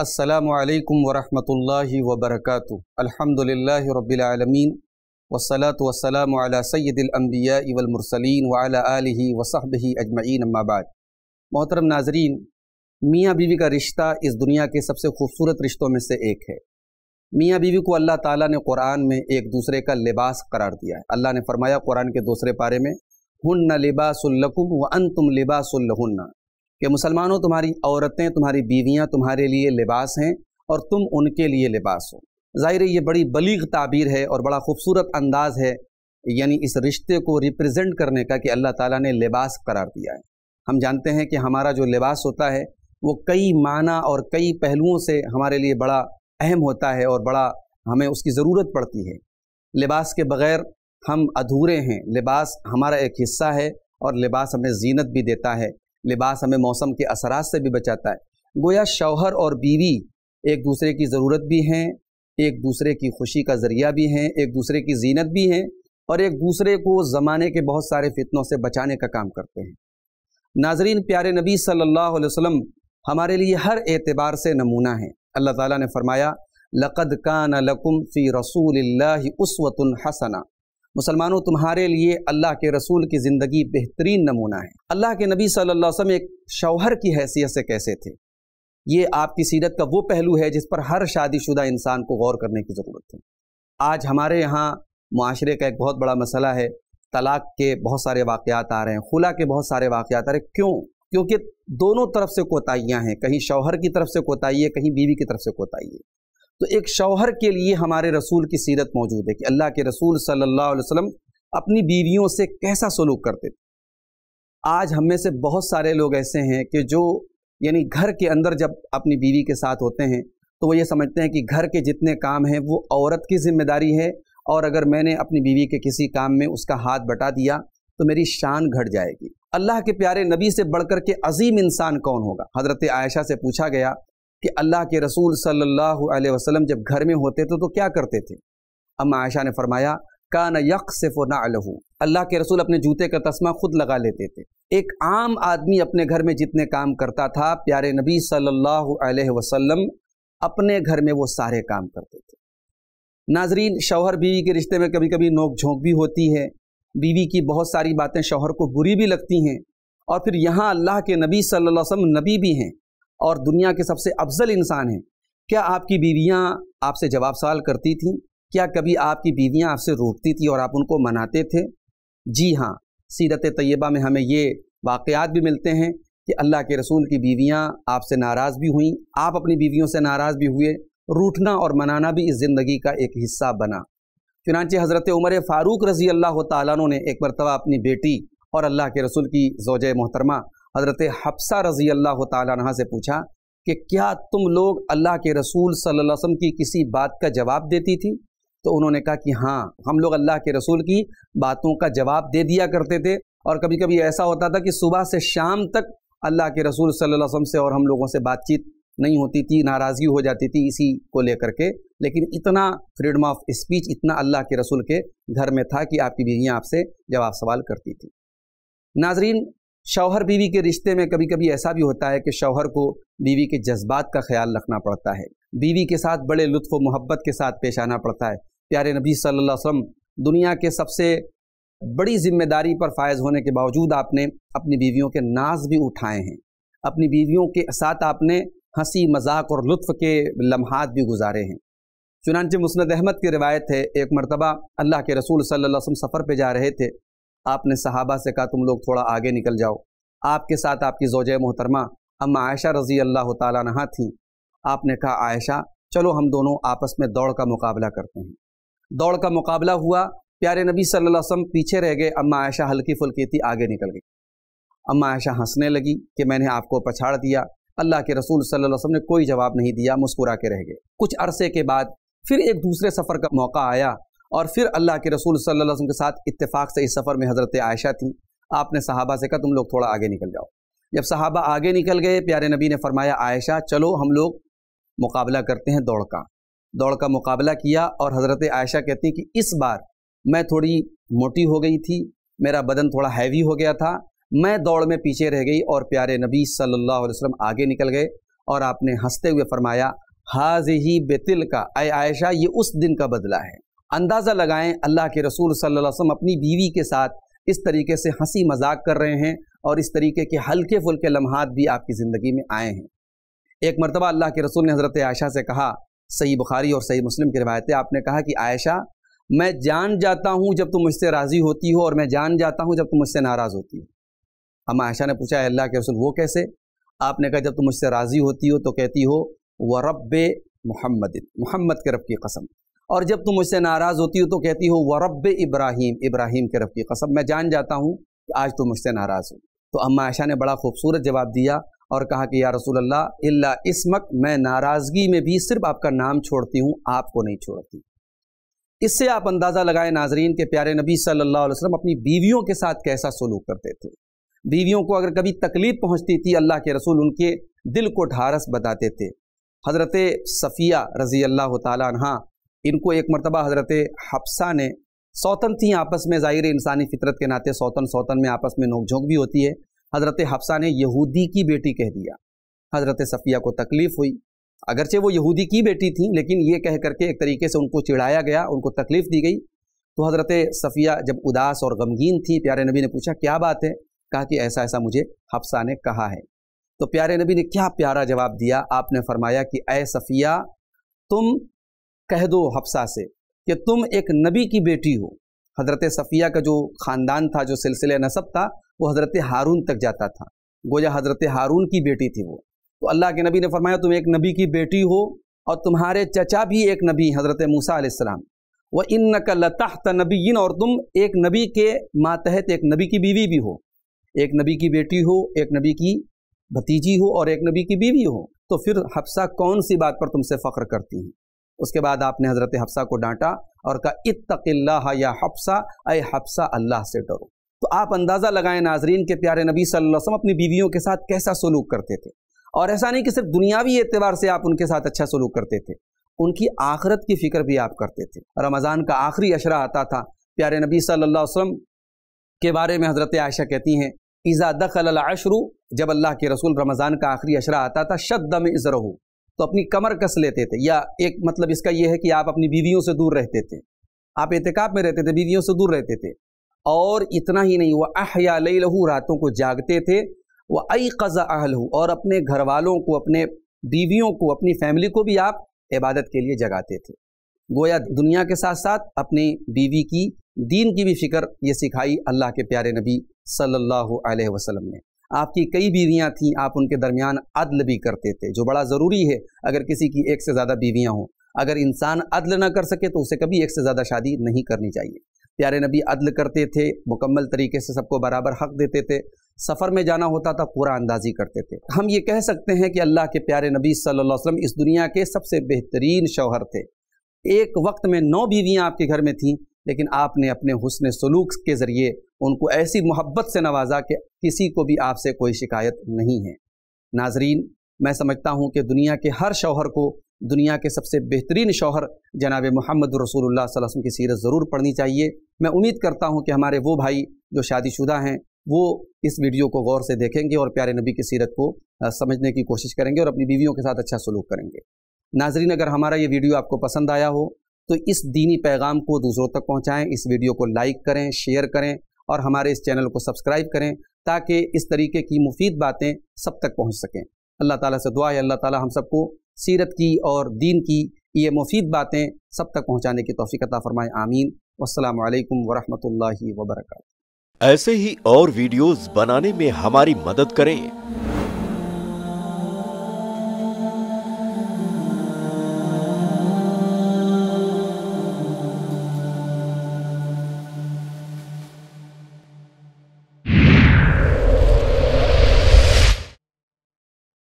असलकम वरहमल वबरक अलहमदिल्ला रबालमीन वसलात वसलाम सैदलम्बिया इवलमरसलिन वाली वसहब अजमीन अम्माबाद मोहतरम नाजरीन मियाँ बीवी का रिश्ता इस दुनिया के सबसे खूबसूरत रिश्तों में से एक है मियाँ बीवी को अल्लाह ताली ने कुरान में एक दूसरे का लिबास करार दिया है अल्लाह ने फरमाया कुरान के दूसरे पारे में हन्ना लिबासुल्लकुम व अन तुम लिबासुल्लहन्ना कि मुसलमानों तुम्हारी औरतें तुम्हारी बीवियाँ तुम्हारे लिए लिबास हैं और तुम उनके लिए लिबास हो ज़ाहिर ये बड़ी बलीग ताबीर है और बड़ा खूबसूरत अंदाज है यानी इस रिश्ते को रिप्रेजेंट करने का कि अल्लाह ताला ने लिबास करार दिया है हम जानते हैं कि हमारा जो लिबास होता है वो कई माना और कई पहलुओं से हमारे लिए बड़ा अहम होता है और बड़ा हमें उसकी ज़रूरत पड़ती है लिबास के बग़ैर हम अधूरे हैं लिबास हमारा एक हिस्सा है और लिबास हमें जीनत भी देता है लिबास हमें मौसम के असरा से भी बचाता है गोया शौहर और बीवी एक दूसरे की ज़रूरत भी हैं एक दूसरे की खुशी का ज़रिया भी हैं एक दूसरे की जीनत भी हैं और एक दूसरे को ज़माने के बहुत सारे फितनों से बचाने का काम करते हैं नाजरीन प्यारे नबी सल्लल्लाहु अलैहि वसल्लम हमारे लिए हर एतबार से नमूना है अल्लाह ताला ने फरमाया लक़द कान लकुम फ़ी रसूल उसवतन हसना मुसलमानों तुम्हारे लिए अल्लाह के रसूल की ज़िंदगी बेहतरीन नमूना है अल्लाह के नबी सल्लल्लाहु अलैहि वसल्लम एक शौहर की हैसियत से कैसे थे ये आपकी सीरत का वो पहलू है जिस पर हर शादीशुदा इंसान को गौर करने की ज़रूरत है आज हमारे यहाँ माशरे का एक बहुत बड़ा मसला है तलाक के बहुत सारे वाक़ात आ रहे हैं खुला के बहुत सारे वाक़ात आ रहे हैं क्यों क्योंकि दोनों तरफ से कोताहियाँ हैं कहीं शौहर की तरफ से कोताही है कहीं बीवी की तरफ से कोताही है तो एक शौहर के लिए हमारे रसूल की सीरत मौजूद है कि अल्लाह के रसूल सल्लल्लाहु अलैहि वसल्लम अपनी बीवियों से कैसा सलूक करते थे आज हम में से बहुत सारे लोग ऐसे हैं कि जो यानी घर के अंदर जब अपनी बीवी के साथ होते हैं तो वो ये समझते हैं कि घर के जितने काम हैं वो औरत की जिम्मेदारी है और अगर मैंने अपनी बीवी के किसी काम में उसका हाथ बटा दिया तो मेरी शान घट जाएगी अल्लाह के प्यारे नबी से बढ़कर के अजीम इंसान कौन होगा हजरत आयशा से पूछा गया कि अल्लाह के रसूल सल्लल्लाहु अलैहि वसल्लम जब घर में होते थे तो क्या करते थे अम्मा आयशा ने फरमाया कान यक ना अलहू अल्लाह के रसूल अपने जूते का तस्मा खुद लगा लेते थे एक आम आदमी अपने घर में जितने काम करता था प्यारे नबी सल्लल्लाहु अलैहि वसल्लम अपने घर में वो सारे काम करते थे नाजरीन शौहर बीवी के रिश्ते में कभी कभी नोक झोंक भी होती है बीवी की बहुत सारी बातें शौहर को बुरी भी लगती हैं और फिर यहाँ अल्लाह के नबी सल्लल्लाहु अलैहि वसल्लम नबी भी हैं और दुनिया के सबसे अफजल इंसान हैं क्या आपकी बीवियाँ आपसे जवाब सवाल करती थीं क्या कभी आपकी बीवियाँ आपसे रोकती थी और आप उनको मनाते थे जी हाँ सीरत तयबा में हमें ये वाक़ात भी मिलते हैं कि अल्लाह के रसूल की बीवियाँ आपसे नाराज़ भी हुई आप अपनी बीवियों से नाराज़ भी हुए रूठना और मनाना भी इस ज़िंदगी का एक हिस्सा बना चुनाचे हज़रत उमर फ़ारूक रज़ी अल्लाह तु ने एक मरतबा अपनी बेटी और अल्लाह के रसूल की जोज मोहतरमा हज़रत हफ्सा रज़ी अल्लाह तह से पूछा कि क्या तुम लोग अल्लाह के रसूल सल्लल्लाहु अलैहि वसल्लम की किसी बात का जवाब देती थी तो उन्होंने कहा कि हाँ हम लोग अल्लाह के रसूल की बातों का जवाब दे दिया करते थे और कभी कभी ऐसा होता था कि सुबह से शाम तक अल्लाह के रसूल सल्लल्लाहु वसम से और हम लोगों से बातचीत नहीं होती थी नाराज़गी हो जाती थी इसी को लेकर के लेकिन इतना फ्रीडम ऑफ स्पीच इतना अल्लाह के रसूल के घर में था कि आपकी बीवियाँ आपसे जवाब सवाल करती थी नाजरीन शौहर बीवी के रिश्ते में कभी कभी ऐसा भी होता है कि शौहर को बीवी के जज्बात का ख्याल रखना पड़ता है बीवी के साथ बड़े लुत्फ मोहब्बत के साथ पेश आना पड़ता है प्यारे नबी सल्लल्लाहु अलैहि वसल्लम दुनिया के सबसे बड़ी जिम्मेदारी पर फायज होने के बावजूद आपने अपनी बीवियों के नाज भी उठाए हैं अपनी बीवियों के साथ आपने हंसी मजाक और लुत्फ के लम्हात भी गुजारे हैं चुनानचे मुस्ंद अहमद की रिवायत है एक मरतबा अल्लाह के रसूल सल्लल्लाहु अलैहि वसल्लम सफ़र पर जा रहे थे आपने सहाबा से कहा तुम लोग थोड़ा आगे निकल जाओ आपके साथ आपकी जोज मोहतरमा अम आयशा रज़ी अल्लाह तहा थी आपने कहा आयशा चलो हम दोनों आपस में दौड़ का मुकाबला करते हैं दौड़ का मुकाबला हुआ प्यारे नबी सल्लल्लाहु अलैहि वसल्लम पीछे रह गए अम्मा आयशा हल्की फुल्की थी आगे निकल गई अम्मा आयशा हंसने लगी कि मैंने आपको पछाड़ दिया अल्लाह के रसूल सल्लल्लाहु अलैहि वसल्लम ने कोई जवाब नहीं दिया मुस्कुरा के रह गए कुछ अरसे के बाद फिर एक दूसरे सफ़र का मौका आया और फिर अल्लाह के रसूल सल्लल्लाहु अलैहि वसल्लम के साथ इत्तेफाक से इस सफ़र में हज़रत आयशा थी आपने सहाबा से कहा तुम लोग थोड़ा आगे निकल जाओ जब सहाबा आगे निकल गए प्यारे नबी ने फरमाया आयशा चलो हम लोग मुकाबला करते हैं दौड़ का दौड़ का मुकाबला किया और हज़रत आयशा कहती हैं कि इस बार मैं थोड़ी मोटी हो गई थी मेरा बदन थोड़ा हैवी हो गया था मैं दौड़ में पीछे रह गई और प्यारे नबी सल्लल्लाहु अलैहि वसल्लम आगे निकल गए और आपने हंसते हुए फरमाया हाज ही बेतिल का आयशा ये उस दिन का बदला है अंदाज़ा लगाएं अल्लाह के रसूल सल्लल्लाहु अलैहि वसल्लम अपनी बीवी के साथ इस तरीके से हंसी मजाक कर रहे हैं और इस तरीके के हल्के फुल्के लम्हात भी आपकी ज़िंदगी में आए हैं एक मरतबा अल्लाह के रसूल ने हज़रत आयशा से कहा सही बुखारी और सही मुस्लिम की रवायतें आपने कहा कि आयशा मैं जान जाता हूँ जब तुम मुझसे राज़ी होती हो और मैं जान जाता हूँ जब तुम मुझसे नाराज़ होती हो हम आयशा ने पूछा अल्लाह के रसूल वो कैसे आपने कहा जब तुम मुझसे राज़ी होती हो तो कहती हो व रब मोहम्मद मोहम्मद के रब की कसम और जब तुम मुझसे नाराज़ होती हो तो कहती हो वरब इब्राहिम इब्राहिम के रब की कसम मैं जान जाता हूँ कि आज तुम मुझसे नाराज़ हो तो अम्मा आयशा ने बड़ा खूबसूरत जवाब दिया और कहा कि या रसूल अल्लाह इल्ला इसमक मैं नाराज़गी में भी सिर्फ आपका नाम छोड़ती हूँ आपको नहीं छोड़ती इससे आप अंदाज़ा लगाए नाजरीन के प्यारे नबी सल्लल्लाहु अलैहि वसल्लम अपनी बीवियों के साथ कैसा सलूक करते थे बीवियों को अगर कभी तकलीफ़ पहुँचती थी अल्लाह के रसूल उनके दिल को ढारस बताते थे हज़रत सफ़िया रज़ी अल्लाह तहा इनको एक मरतबा हज़रत हफ्सा ने सौतन थी आपस में ज़ाहिर इंसानी फितरत के नाते सौतन सौतन में आपस में नोकझोंक भी होती है हज़रत हफ्सा ने यहूदी की बेटी कह दिया हज़रत सफ़िया को तकलीफ़ हुई अगरचे वो यहूदी की बेटी थी लेकिन ये कह करके एक तरीके से उनको चिढ़ाया गया उनको तकलीफ़ दी गई तो हज़रत सफ़िया जब उदास और गमगीन थी प्यारे नबी ने पूछा क्या बात है कहा कि ऐसा ऐसा मुझे हफ्सा ने कहा है तो प्यारे नबी ने क्या प्यारा जवाब दिया आपने फरमाया कि ए सफ़िया तुम कह दो हफ्सा से कि तुम एक नबी की बेटी हो हज़रत सफ़िया का जो ख़ानदान था जो सिलसिले नसब था वो हज़रत हारून तक जाता था गोया हज़रत हारून की बेटी थी वो तो अल्लाह के नबी ने फरमाया तुम एक नबी की बेटी हो और तुम्हारे चचा भी एक नबी हज़रत मूसा आसमाम व इन का लताहत नबीन और तुम एक नबी के मातहत एक नबी की बीवी भी हो एक नबी की बेटी हो एक नबी की भतीजी हो और एक नबी की बीवी हो तो फिर हफ्सा कौन सी बात पर तुमसे फ़ख्र करती हैं उसके बाद आपने हज़रत हफ्सा को डांटा और कहा इतकिल्ला या हफ्सा अय हफ्सा अल्लाह से डरो तो आप अंदाज़ा लगाएं नाजरीन के प्यारे नबी सल्लल्लाहु अलैहि वसल्लम अपनी बीवियों के साथ कैसा सलूक करते थे और ऐसा नहीं कि सिर्फ दुनियावी एतबार से आप उनके साथ अच्छा सलूक करते थे उनकी आखरत की फ़िक्र भी आप करते थे रमज़ान का आखिरी अशरा आता था प्यारे नबी सल्लल्लाहु अलैहि वसल्लम के बारे में हज़रत आयशा कहती हैं ईज़ा दखल अशरू जब अल्लाह के रसूल रमज़ान का आखिरी अशरा आता था शद में इज़रहू तो अपनी कमर कस लेते थे या एक मतलब इसका यह है कि आप अपनी बीवियों से दूर रहते थे आप एहतिकाब में रहते थे बीवियों से दूर रहते थे और इतना ही नहीं हुआ अह या ले लहू रातों को जागते थे वह अई कज़ा अहल और अपने घर वालों को अपने बीवियों को अपनी फैमिली को भी आप इबादत के लिए जगाते थे गोया दुनिया के साथ साथ अपनी बीवी की दीन की भी फिक्र ये सिखाई अल्लाह के प्यारे नबी सल्लल्लाहु अलैहि वसल्लम ने आपकी कई बीवियाँ थीं आप उनके दरमियान अदल भी करते थे जो बड़ा ज़रूरी है अगर किसी की एक से ज़्यादा बीवियाँ हों अगर इंसान अदल ना कर सके तो उसे कभी एक से ज़्यादा शादी नहीं करनी चाहिए प्यारे नबी अदल करते थे मुकम्मल तरीके से सबको बराबर हक देते थे सफ़र में जाना होता था पूरा अंदाजी करते थे हम ये कह सकते हैं कि अल्लाह के प्यारे नबी सल्लल्लाहु अलैहि वसल्लम इस दुनिया के सबसे बेहतरीन शौहर थे एक वक्त में नौ बीवियाँ आपके घर में थीं लेकिन आपने अपने हुसन सलूक के ज़रिए उनको ऐसी मोहब्बत से नवाजा कि किसी को भी आपसे कोई शिकायत नहीं है नाजरीन मैं समझता हूँ कि दुनिया के हर शौहर को दुनिया के सबसे बेहतरीन शौहर जनाब मोहम्मद रसूलुल्लाह वसल्लम की सीरत ज़रूर पढ़नी चाहिए मैं उम्मीद करता हूँ कि हमारे वो भाई जो शादीशुदा हैं वो इस वीडियो को गौर से देखेंगे और प्यारे नबी की सीरत को समझने की कोशिश करेंगे और अपनी बीवियों के साथ अच्छा सलूक करेंगे नाजरीन अगर हमारा ये वीडियो आपको पसंद आया हो तो इस दीनी पैगाम को दूसरों तक पहुँचाएँ इस वीडियो को लाइक करें शेयर करें और हमारे इस चैनल को सब्सक्राइब करें ताकि इस तरीके की मुफीद बातें सब तक पहुँच सकें अल्लाह ताला से दुआ है अल्लाह ताला हम सबको सीरत की और दीन की ये मुफीद बातें सब तक पहुँचाने की तोफ़ी फरमाए आमीन वालकम वरहमल वर्क ऐसे ही और वीडियोज़ बनाने में हमारी मदद करें